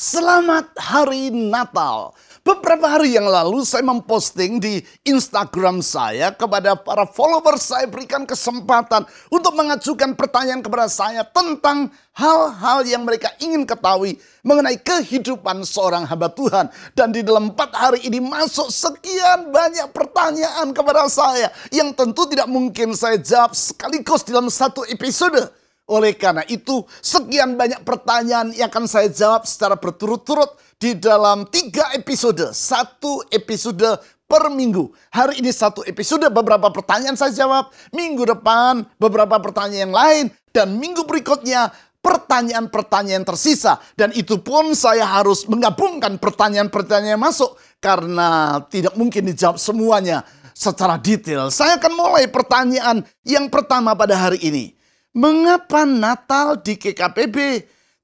Selamat Hari Natal. Beberapa hari yang lalu saya memposting di Instagram saya kepada para follower saya berikan kesempatan untuk mengajukan pertanyaan kepada saya tentang hal-hal yang mereka ingin ketahui mengenai kehidupan seorang hamba Tuhan. Dan di dalam empat hari ini masuk sekian banyak pertanyaan kepada saya yang tentu tidak mungkin saya jawab sekaligus dalam satu episode. Oleh karena itu, sekian banyak pertanyaan yang akan saya jawab secara berturut-turut di dalam tiga episode. Satu episode per minggu. Hari ini satu episode beberapa pertanyaan saya jawab. Minggu depan beberapa pertanyaan yang lain. Dan minggu berikutnya pertanyaan-pertanyaan tersisa. Dan itu pun saya harus menggabungkan pertanyaan-pertanyaan yang masuk. Karena tidak mungkin dijawab semuanya secara detail. Saya akan mulai pertanyaan yang pertama pada hari ini. Mengapa Natal di KKPB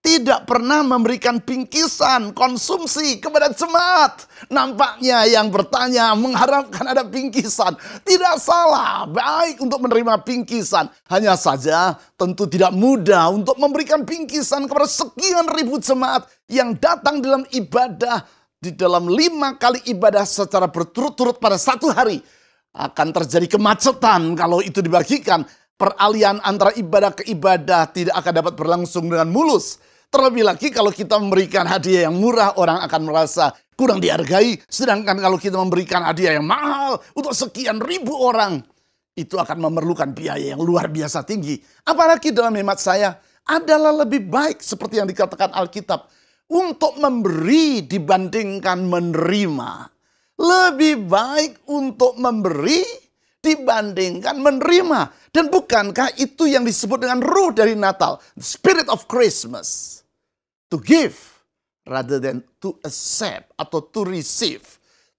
tidak pernah memberikan bingkisan konsumsi kepada jemaat? Nampaknya yang bertanya mengharapkan ada bingkisan. Tidak salah, baik untuk menerima bingkisan. Hanya saja tentu tidak mudah untuk memberikan bingkisan kepada sekian ribu jemaat yang datang dalam ibadah di dalam lima kali ibadah secara berturut-turut pada satu hari akan terjadi kemacetan kalau itu dibagikan Peralihan antara ibadah ke ibadah tidak akan dapat berlangsung dengan mulus. Terlebih lagi kalau kita memberikan hadiah yang murah, orang akan merasa kurang dihargai. Sedangkan kalau kita memberikan hadiah yang mahal untuk sekian ribu orang, itu akan memerlukan biaya yang luar biasa tinggi. Apalagi dalam hemat saya, adalah lebih baik seperti yang dikatakan Alkitab. Untuk memberi dibandingkan menerima. Lebih baik untuk memberi dibandingkan menerima. Dan bukankah itu yang disebut dengan roh dari Natal? spirit of Christmas. To give rather than to accept atau to receive.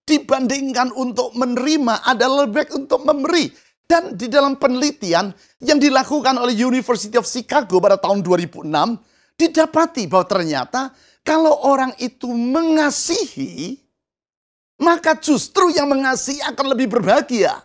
Dibandingkan untuk menerima ada lebih baik untuk memberi. Dan di dalam penelitian yang dilakukan oleh University of Chicago pada tahun 2006, didapati bahwa ternyata kalau orang itu mengasihi, maka justru yang mengasihi akan lebih berbahagia.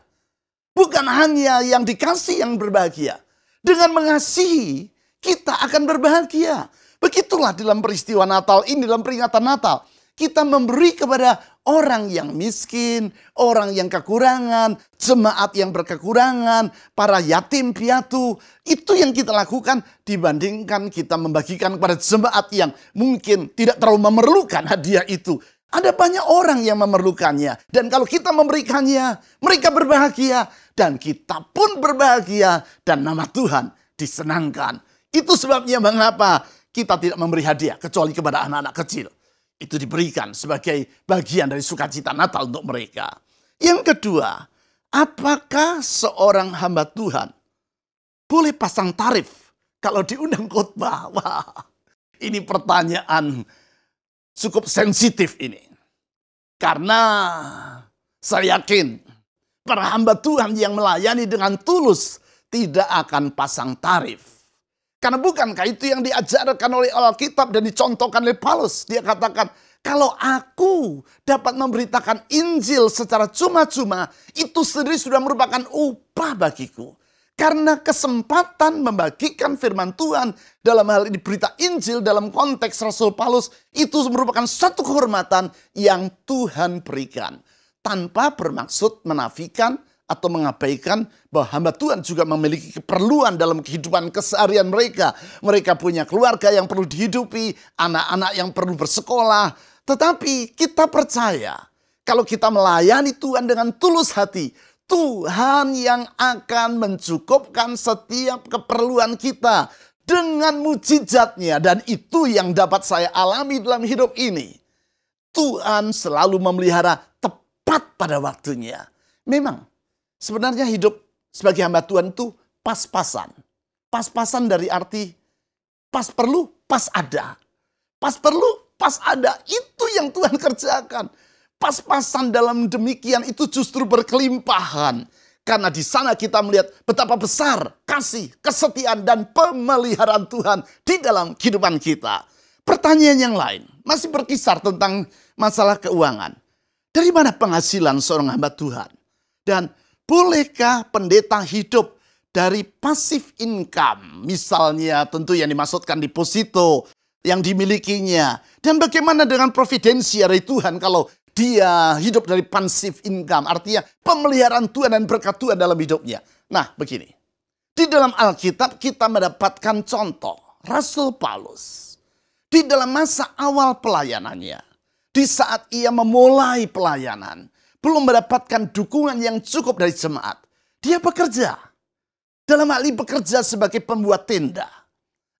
Bukan hanya yang dikasih yang berbahagia. Dengan mengasihi, kita akan berbahagia. Begitulah dalam peristiwa Natal ini, dalam peringatan Natal. Kita memberi kepada orang yang miskin, orang yang kekurangan, jemaat yang berkekurangan, para yatim piatu. Itu yang kita lakukan dibandingkan kita membagikan kepada jemaat yang mungkin tidak terlalu memerlukan hadiah itu. Ada banyak orang yang memerlukannya. Dan kalau kita memberikannya, mereka berbahagia. Dan kita pun berbahagia. Dan nama Tuhan disenangkan. Itu sebabnya mengapa kita tidak memberi hadiah kecuali kepada anak-anak kecil. Itu diberikan sebagai bagian dari sukacita Natal untuk mereka. Yang kedua, apakah seorang hamba Tuhan boleh pasang tarif kalau diundang khotbah? Wah, ini pertanyaan cukup sensitif ini. Karena saya yakin para hamba Tuhan yang melayani dengan tulus tidak akan pasang tarif. Karena bukankah itu yang diajarkan oleh Alkitab dan dicontohkan oleh Paulus. Dia katakan, kalau aku dapat memberitakan Injil secara cuma-cuma, itu sendiri sudah merupakan upah bagiku. Karena kesempatan membagikan firman Tuhan dalam hal ini berita Injil dalam konteks Rasul Paulus itu merupakan satu kehormatan yang Tuhan berikan. Tanpa bermaksud menafikan atau mengabaikan bahwa hamba Tuhan juga memiliki keperluan dalam kehidupan keseharian mereka. Mereka punya keluarga yang perlu dihidupi, anak-anak yang perlu bersekolah. Tetapi kita percaya kalau kita melayani Tuhan dengan tulus hati, Tuhan yang akan mencukupkan setiap keperluan kita dengan mujizatnya dan itu yang dapat saya alami dalam hidup ini. Tuhan selalu memelihara tepat pada waktunya. Memang sebenarnya hidup sebagai hamba Tuhan itu pas-pasan. Pas-pasan dari arti pas perlu, pas ada. Pas perlu, pas ada. Itu yang Tuhan kerjakan pas-pasan dalam demikian itu justru berkelimpahan. Karena di sana kita melihat betapa besar kasih, kesetiaan, dan pemeliharaan Tuhan di dalam kehidupan kita. Pertanyaan yang lain masih berkisar tentang masalah keuangan. Dari mana penghasilan seorang hamba Tuhan? Dan bolehkah pendeta hidup dari pasif income? Misalnya tentu yang dimaksudkan deposito yang dimilikinya. Dan bagaimana dengan providensi dari Tuhan kalau dia hidup dari passive income, artinya pemeliharaan Tuhan dan berkat Tuhan dalam hidupnya. Nah, begini. Di dalam Alkitab kita mendapatkan contoh Rasul Paulus. Di dalam masa awal pelayanannya, di saat ia memulai pelayanan, belum mendapatkan dukungan yang cukup dari jemaat. Dia bekerja. Dalam hal ini bekerja sebagai pembuat tenda.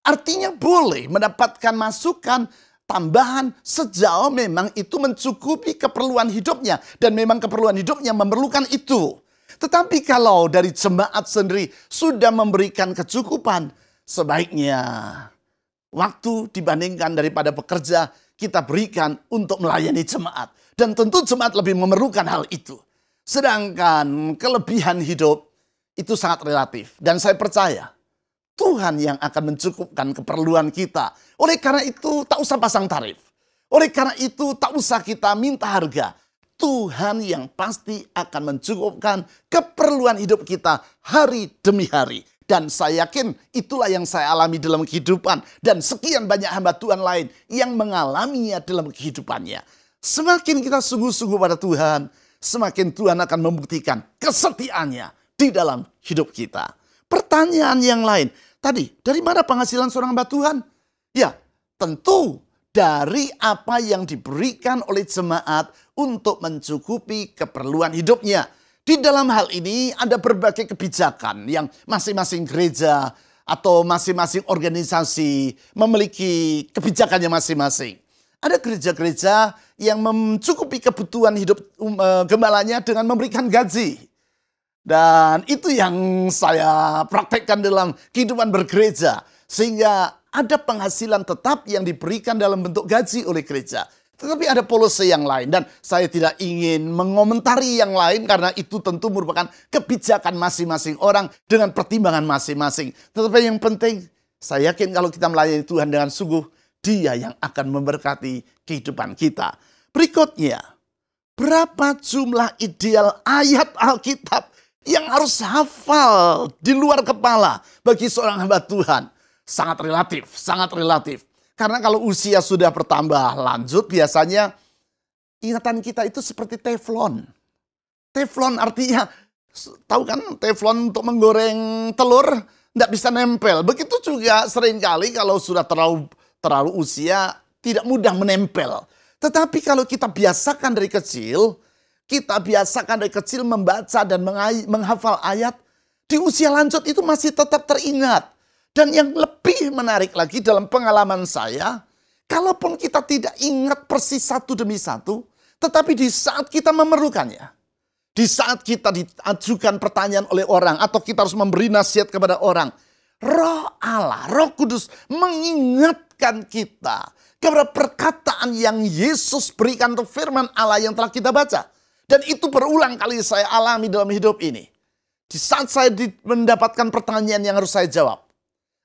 Artinya boleh mendapatkan masukan tambahan sejauh memang itu mencukupi keperluan hidupnya dan memang keperluan hidupnya memerlukan itu. Tetapi kalau dari jemaat sendiri sudah memberikan kecukupan, sebaiknya waktu dibandingkan daripada pekerja kita berikan untuk melayani jemaat. Dan tentu jemaat lebih memerlukan hal itu. Sedangkan kelebihan hidup itu sangat relatif. Dan saya percaya Tuhan yang akan mencukupkan keperluan kita. Oleh karena itu, tak usah pasang tarif. Oleh karena itu, tak usah kita minta harga. Tuhan yang pasti akan mencukupkan keperluan hidup kita hari demi hari. Dan saya yakin itulah yang saya alami dalam kehidupan. Dan sekian banyak hamba Tuhan lain yang mengalaminya dalam kehidupannya. Semakin kita sungguh-sungguh pada Tuhan, semakin Tuhan akan membuktikan kesetiaannya di dalam hidup kita pertanyaan yang lain. Tadi, dari mana penghasilan seorang hamba Tuhan? Ya, tentu dari apa yang diberikan oleh jemaat untuk mencukupi keperluan hidupnya. Di dalam hal ini ada berbagai kebijakan yang masing-masing gereja atau masing-masing organisasi memiliki kebijakannya masing-masing. Ada gereja-gereja yang mencukupi kebutuhan hidup um, eh, gembalanya dengan memberikan gaji. Dan itu yang saya praktekkan dalam kehidupan bergereja. Sehingga ada penghasilan tetap yang diberikan dalam bentuk gaji oleh gereja. Tetapi ada polisi yang lain dan saya tidak ingin mengomentari yang lain karena itu tentu merupakan kebijakan masing-masing orang dengan pertimbangan masing-masing. Tetapi yang penting saya yakin kalau kita melayani Tuhan dengan sungguh, dia yang akan memberkati kehidupan kita. Berikutnya, berapa jumlah ideal ayat Alkitab yang harus hafal di luar kepala bagi seorang hamba Tuhan. Sangat relatif, sangat relatif. Karena kalau usia sudah bertambah lanjut biasanya ingatan kita itu seperti teflon. Teflon artinya, tahu kan teflon untuk menggoreng telur tidak bisa nempel. Begitu juga seringkali kalau sudah terlalu terlalu usia tidak mudah menempel. Tetapi kalau kita biasakan dari kecil, kita biasakan dari kecil membaca dan menghafal ayat, di usia lanjut itu masih tetap teringat. Dan yang lebih menarik lagi dalam pengalaman saya, kalaupun kita tidak ingat persis satu demi satu, tetapi di saat kita memerlukannya, di saat kita diajukan pertanyaan oleh orang atau kita harus memberi nasihat kepada orang, Roh Allah, Roh Kudus mengingatkan kita kepada perkataan yang Yesus berikan untuk firman Allah yang telah kita baca. Dan itu berulang kali saya alami dalam hidup ini. Di saat saya mendapatkan pertanyaan yang harus saya jawab.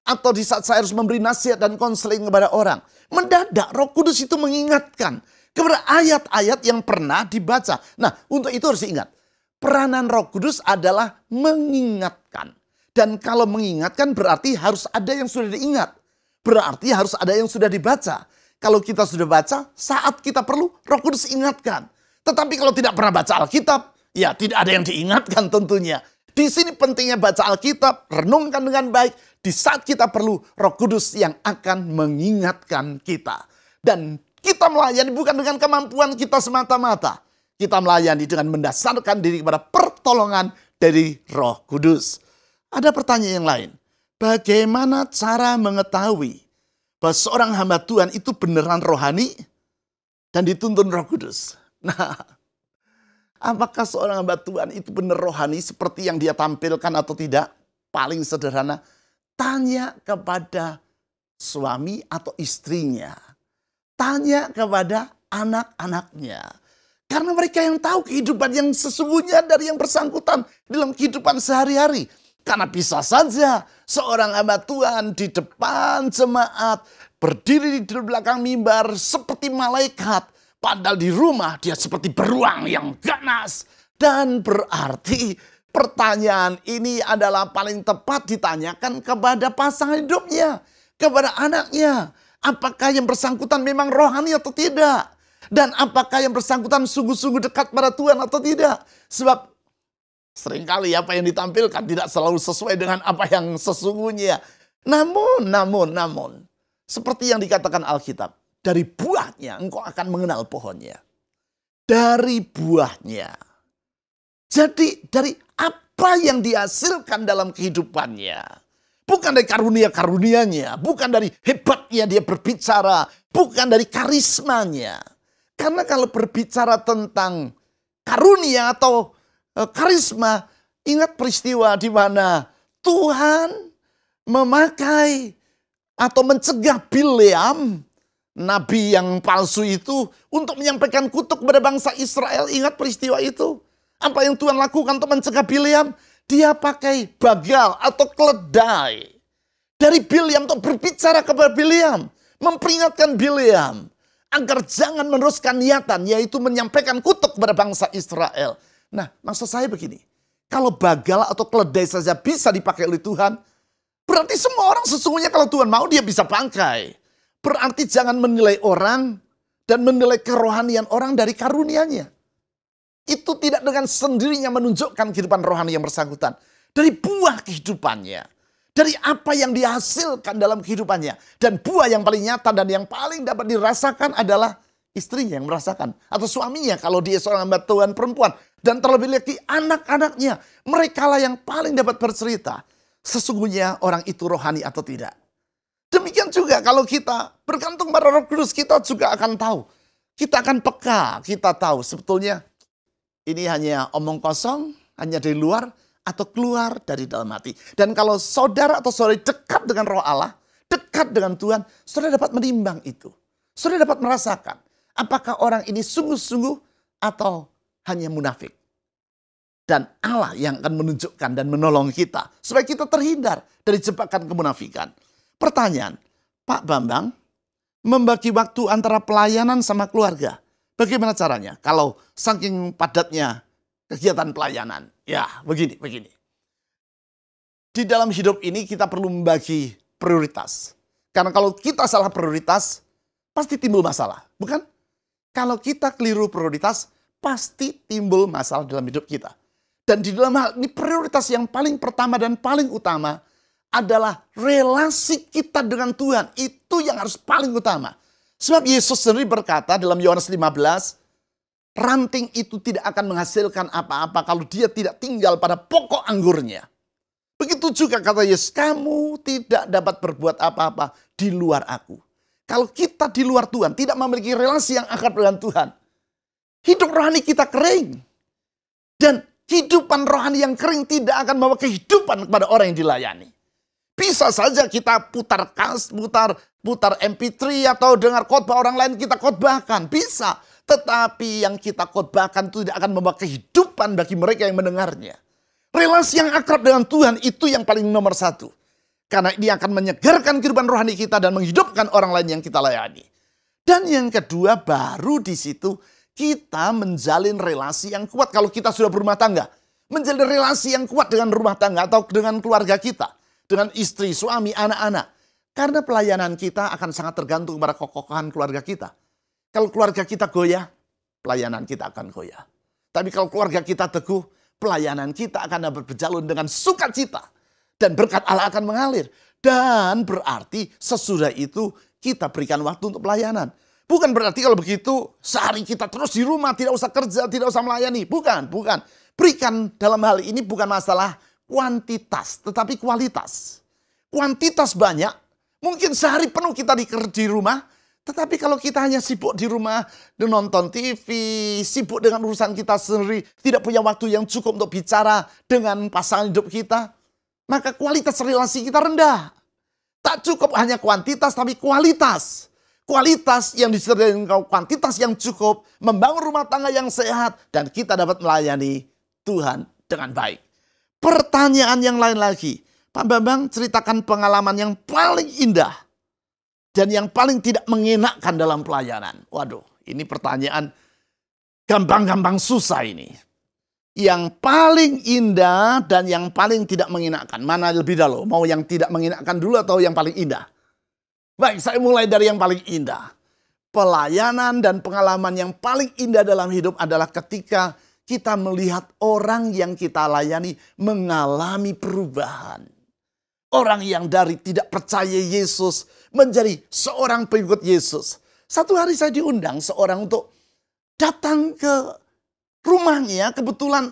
Atau di saat saya harus memberi nasihat dan konseling kepada orang. Mendadak roh kudus itu mengingatkan kepada ayat-ayat yang pernah dibaca. Nah untuk itu harus diingat. Peranan roh kudus adalah mengingatkan. Dan kalau mengingatkan berarti harus ada yang sudah diingat. Berarti harus ada yang sudah dibaca. Kalau kita sudah baca, saat kita perlu roh kudus ingatkan. Tetapi kalau tidak pernah baca Alkitab, ya tidak ada yang diingatkan tentunya. Di sini pentingnya baca Alkitab, renungkan dengan baik. Di saat kita perlu roh kudus yang akan mengingatkan kita. Dan kita melayani bukan dengan kemampuan kita semata-mata. Kita melayani dengan mendasarkan diri kepada pertolongan dari roh kudus. Ada pertanyaan yang lain. Bagaimana cara mengetahui bahwa seorang hamba Tuhan itu beneran rohani dan dituntun roh kudus? Nah, apakah seorang hamba Tuhan itu benar rohani seperti yang dia tampilkan atau tidak? Paling sederhana, tanya kepada suami atau istrinya. Tanya kepada anak-anaknya. Karena mereka yang tahu kehidupan yang sesungguhnya dari yang bersangkutan dalam kehidupan sehari-hari. Karena bisa saja seorang hamba Tuhan di depan jemaat berdiri di belakang mimbar seperti malaikat Padahal di rumah dia seperti beruang yang ganas. Dan berarti pertanyaan ini adalah paling tepat ditanyakan kepada pasangan hidupnya. Kepada anaknya. Apakah yang bersangkutan memang rohani atau tidak? Dan apakah yang bersangkutan sungguh-sungguh dekat pada Tuhan atau tidak? Sebab seringkali apa yang ditampilkan tidak selalu sesuai dengan apa yang sesungguhnya. Namun, namun, namun. Seperti yang dikatakan Alkitab dari buahnya engkau akan mengenal pohonnya. Dari buahnya. Jadi dari apa yang dihasilkan dalam kehidupannya. Bukan dari karunia-karunianya. Bukan dari hebatnya dia berbicara. Bukan dari karismanya. Karena kalau berbicara tentang karunia atau eh, karisma, ingat peristiwa di mana Tuhan memakai atau mencegah Bileam nabi yang palsu itu untuk menyampaikan kutuk kepada bangsa Israel. Ingat peristiwa itu. Apa yang Tuhan lakukan untuk mencegah Biliam? Dia pakai bagal atau keledai. Dari Biliam untuk berbicara kepada Biliam. Memperingatkan Biliam. Agar jangan meneruskan niatan yaitu menyampaikan kutuk kepada bangsa Israel. Nah maksud saya begini. Kalau bagal atau keledai saja bisa dipakai oleh Tuhan. Berarti semua orang sesungguhnya kalau Tuhan mau dia bisa pakai. Berarti jangan menilai orang dan menilai kerohanian orang dari karunianya. Itu tidak dengan sendirinya menunjukkan kehidupan rohani yang bersangkutan. Dari buah kehidupannya. Dari apa yang dihasilkan dalam kehidupannya. Dan buah yang paling nyata dan yang paling dapat dirasakan adalah istrinya yang merasakan. Atau suaminya kalau dia seorang hamba Tuhan perempuan. Dan terlebih lagi anak-anaknya. mereka lah yang paling dapat bercerita. Sesungguhnya orang itu rohani atau tidak. Demikian juga kalau kita bergantung pada Roh Kudus kita juga akan tahu. Kita akan peka, kita tahu sebetulnya ini hanya omong kosong, hanya dari luar atau keluar dari dalam hati. Dan kalau saudara atau saudari dekat dengan roh Allah, dekat dengan Tuhan, saudara dapat menimbang itu. Saudara dapat merasakan apakah orang ini sungguh-sungguh atau hanya munafik. Dan Allah yang akan menunjukkan dan menolong kita supaya kita terhindar dari jebakan kemunafikan. Pertanyaan, Pak Bambang membagi waktu antara pelayanan sama keluarga. Bagaimana caranya? Kalau saking padatnya kegiatan pelayanan. Ya, begini, begini. Di dalam hidup ini kita perlu membagi prioritas. Karena kalau kita salah prioritas, pasti timbul masalah, bukan? Kalau kita keliru prioritas, pasti timbul masalah dalam hidup kita. Dan di dalam hal ini prioritas yang paling pertama dan paling utama adalah relasi kita dengan Tuhan. Itu yang harus paling utama. Sebab Yesus sendiri berkata dalam Yohanes 15, ranting itu tidak akan menghasilkan apa-apa kalau dia tidak tinggal pada pokok anggurnya. Begitu juga kata Yesus, kamu tidak dapat berbuat apa-apa di luar aku. Kalau kita di luar Tuhan, tidak memiliki relasi yang akrab dengan Tuhan, hidup rohani kita kering. Dan kehidupan rohani yang kering tidak akan membawa kehidupan kepada orang yang dilayani. Bisa saja kita putar kas, putar putar MP3 atau dengar khotbah orang lain kita khotbahkan, bisa. Tetapi yang kita khotbahkan itu tidak akan membawa kehidupan bagi mereka yang mendengarnya. Relasi yang akrab dengan Tuhan itu yang paling nomor satu. Karena ini akan menyegarkan kehidupan rohani kita dan menghidupkan orang lain yang kita layani. Dan yang kedua baru di situ kita menjalin relasi yang kuat kalau kita sudah berumah tangga. Menjalin relasi yang kuat dengan rumah tangga atau dengan keluarga kita dengan istri, suami, anak-anak. Karena pelayanan kita akan sangat tergantung kepada kekokohan keluarga kita. Kalau keluarga kita goyah, pelayanan kita akan goyah. Tapi kalau keluarga kita teguh, pelayanan kita akan berjalan dengan sukacita. Dan berkat Allah akan mengalir. Dan berarti sesudah itu kita berikan waktu untuk pelayanan. Bukan berarti kalau begitu sehari kita terus di rumah, tidak usah kerja, tidak usah melayani. Bukan, bukan. Berikan dalam hal ini bukan masalah kuantitas, tetapi kualitas. Kuantitas banyak, mungkin sehari penuh kita di rumah, tetapi kalau kita hanya sibuk di rumah, nonton TV, sibuk dengan urusan kita sendiri, tidak punya waktu yang cukup untuk bicara dengan pasangan hidup kita, maka kualitas relasi kita rendah. Tak cukup hanya kuantitas, tapi kualitas. Kualitas yang disertai dengan kuantitas yang cukup, membangun rumah tangga yang sehat, dan kita dapat melayani Tuhan dengan baik pertanyaan yang lain lagi. Pak Bambang ceritakan pengalaman yang paling indah dan yang paling tidak mengenakkan dalam pelayanan. Waduh, ini pertanyaan gampang-gampang susah ini. Yang paling indah dan yang paling tidak mengenakkan. Mana lebih dahulu? Mau yang tidak mengenakkan dulu atau yang paling indah? Baik, saya mulai dari yang paling indah. Pelayanan dan pengalaman yang paling indah dalam hidup adalah ketika kita melihat orang yang kita layani mengalami perubahan. Orang yang dari tidak percaya Yesus menjadi seorang pengikut Yesus. Satu hari saya diundang seorang untuk datang ke rumahnya. Kebetulan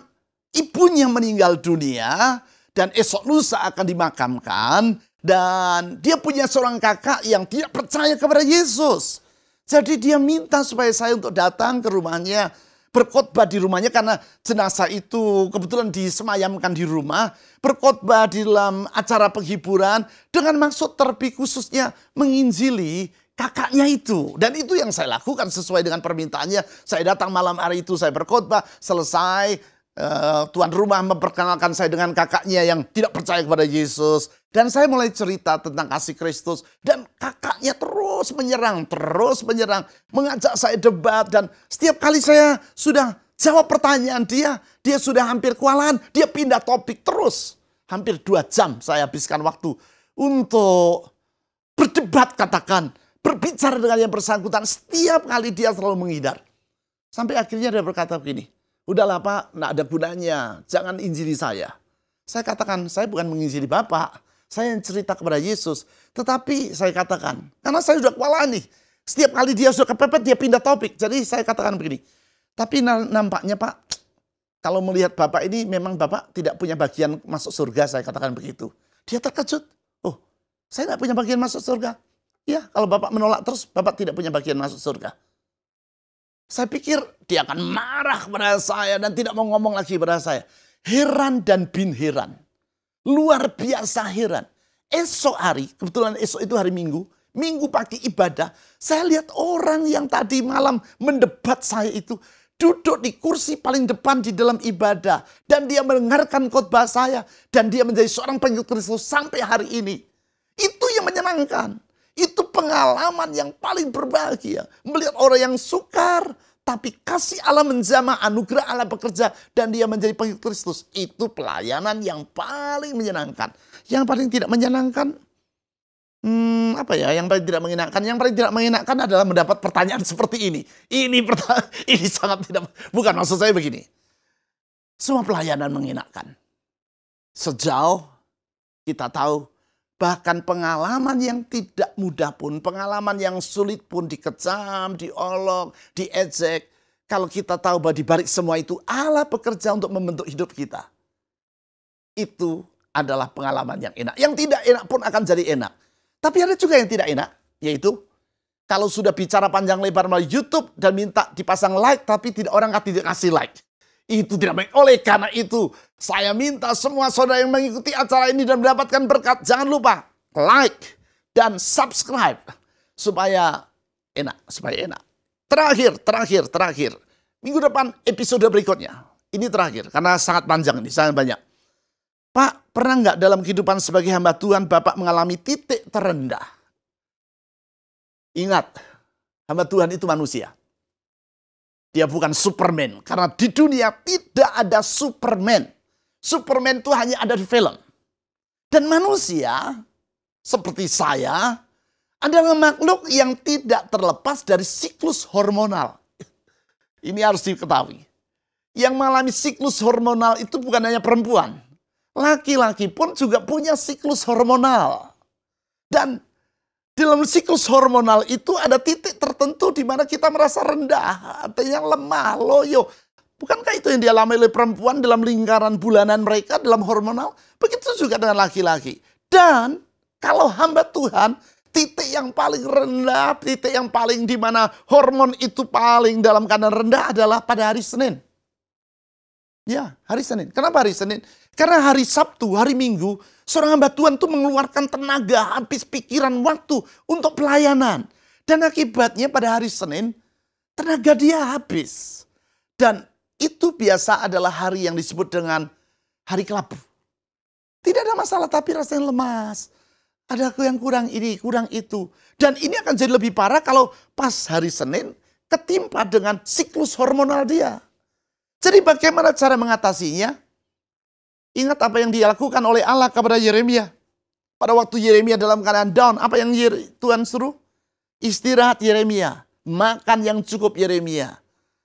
ibunya meninggal dunia dan esok lusa akan dimakamkan. Dan dia punya seorang kakak yang tidak percaya kepada Yesus. Jadi dia minta supaya saya untuk datang ke rumahnya berkhotbah di rumahnya karena jenazah itu kebetulan disemayamkan di rumah, berkhotbah di dalam acara penghiburan dengan maksud terpi khususnya menginjili kakaknya itu. Dan itu yang saya lakukan sesuai dengan permintaannya. Saya datang malam hari itu, saya berkhotbah, selesai, Uh, tuan rumah memperkenalkan saya dengan kakaknya yang tidak percaya kepada Yesus. Dan saya mulai cerita tentang kasih Kristus. Dan kakaknya terus menyerang, terus menyerang. Mengajak saya debat. Dan setiap kali saya sudah jawab pertanyaan dia, dia sudah hampir kewalahan. Dia pindah topik terus. Hampir dua jam saya habiskan waktu untuk berdebat katakan. Berbicara dengan yang bersangkutan. Setiap kali dia selalu menghindar. Sampai akhirnya dia berkata begini. Udahlah Pak, tidak ada gunanya. Jangan injili saya. Saya katakan, saya bukan menginjili Bapak. Saya yang cerita kepada Yesus. Tetapi saya katakan, karena saya sudah kewalahan nih. Setiap kali dia sudah kepepet, dia pindah topik. Jadi saya katakan begini, tapi nampaknya Pak, kalau melihat Bapak ini memang Bapak tidak punya bagian masuk surga, saya katakan begitu. Dia terkejut. Oh, saya tidak punya bagian masuk surga. Ya, kalau Bapak menolak terus, Bapak tidak punya bagian masuk surga. Saya pikir dia akan marah kepada saya dan tidak mau ngomong lagi kepada saya. Heran dan bin heran. Luar biasa heran. Esok hari, kebetulan esok itu hari Minggu, Minggu pagi ibadah, saya lihat orang yang tadi malam mendebat saya itu duduk di kursi paling depan di dalam ibadah dan dia mendengarkan khotbah saya dan dia menjadi seorang pengikut Kristus sampai hari ini. Itu yang menyenangkan. Itu pengalaman yang paling berbahagia. Melihat orang yang sukar, tapi kasih Allah menjama, anugerah Allah bekerja dan dia menjadi pengikut Kristus. Itu pelayanan yang paling menyenangkan. Yang paling tidak menyenangkan hmm, apa ya yang paling tidak mengenakan yang paling tidak mengenakan adalah mendapat pertanyaan seperti ini ini ini sangat tidak bukan maksud saya begini semua pelayanan mengenakan sejauh kita tahu Bahkan pengalaman yang tidak mudah pun, pengalaman yang sulit pun dikecam, diolok, diejek. Kalau kita tahu bahwa dibalik semua itu Allah bekerja untuk membentuk hidup kita. Itu adalah pengalaman yang enak. Yang tidak enak pun akan jadi enak. Tapi ada juga yang tidak enak, yaitu kalau sudah bicara panjang lebar melalui YouTube dan minta dipasang like tapi tidak orang tidak kasih like. Itu tidak baik. Oleh karena itu, saya minta semua saudara yang mengikuti acara ini dan mendapatkan berkat, jangan lupa like dan subscribe supaya enak, supaya enak. Terakhir, terakhir, terakhir. Minggu depan episode berikutnya. Ini terakhir karena sangat panjang ini, sangat banyak. Pak, pernah nggak dalam kehidupan sebagai hamba Tuhan Bapak mengalami titik terendah? Ingat, hamba Tuhan itu manusia. Dia bukan Superman. Karena di dunia tidak ada Superman. Superman itu hanya ada di film. Dan manusia seperti saya adalah makhluk yang tidak terlepas dari siklus hormonal. Ini harus diketahui. Yang mengalami siklus hormonal itu bukan hanya perempuan. Laki-laki pun juga punya siklus hormonal. Dan dalam siklus hormonal itu ada titik tertentu di mana kita merasa rendah, artinya lemah, loyo. Bukankah itu yang dialami oleh perempuan dalam lingkaran bulanan mereka dalam hormonal? Begitu juga dengan laki-laki. Dan kalau hamba Tuhan, titik yang paling rendah, titik yang paling di mana hormon itu paling dalam keadaan rendah adalah pada hari Senin. Ya, hari Senin. Kenapa hari Senin? Karena hari Sabtu, hari Minggu, seorang hamba Tuhan itu mengeluarkan tenaga, habis pikiran, waktu untuk pelayanan. Dan akibatnya pada hari Senin, tenaga dia habis. Dan itu biasa adalah hari yang disebut dengan hari kelabu. Tidak ada masalah tapi rasanya lemas. Ada yang kurang ini, kurang itu. Dan ini akan jadi lebih parah kalau pas hari Senin ketimpa dengan siklus hormonal dia. Jadi bagaimana cara mengatasinya? Ingat apa yang dilakukan oleh Allah kepada Yeremia. Pada waktu Yeremia dalam keadaan down, apa yang Tuhan suruh? Istirahat Yeremia, makan yang cukup Yeremia.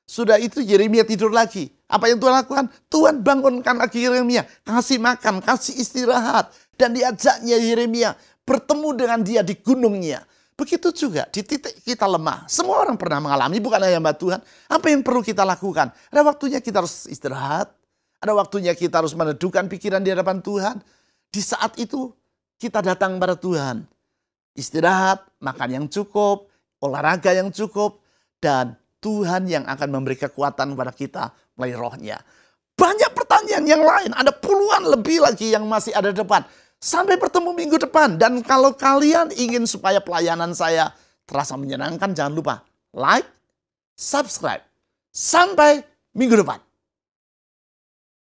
Sudah itu Yeremia tidur lagi. Apa yang Tuhan lakukan? Tuhan bangunkan lagi Yeremia, kasih makan, kasih istirahat. Dan diajaknya Yeremia bertemu dengan dia di gunungnya. Begitu juga di titik kita lemah. Semua orang pernah mengalami, bukan hanya Mbak Tuhan. Apa yang perlu kita lakukan? Ada waktunya kita harus istirahat, ada waktunya kita harus meneduhkan pikiran di hadapan Tuhan. Di saat itu kita datang pada Tuhan. Istirahat, makan yang cukup, olahraga yang cukup. Dan Tuhan yang akan memberi kekuatan kepada kita melalui rohnya. Banyak pertanyaan yang lain, ada puluhan lebih lagi yang masih ada depan. Sampai bertemu minggu depan. Dan kalau kalian ingin supaya pelayanan saya terasa menyenangkan, jangan lupa like, subscribe. Sampai minggu depan.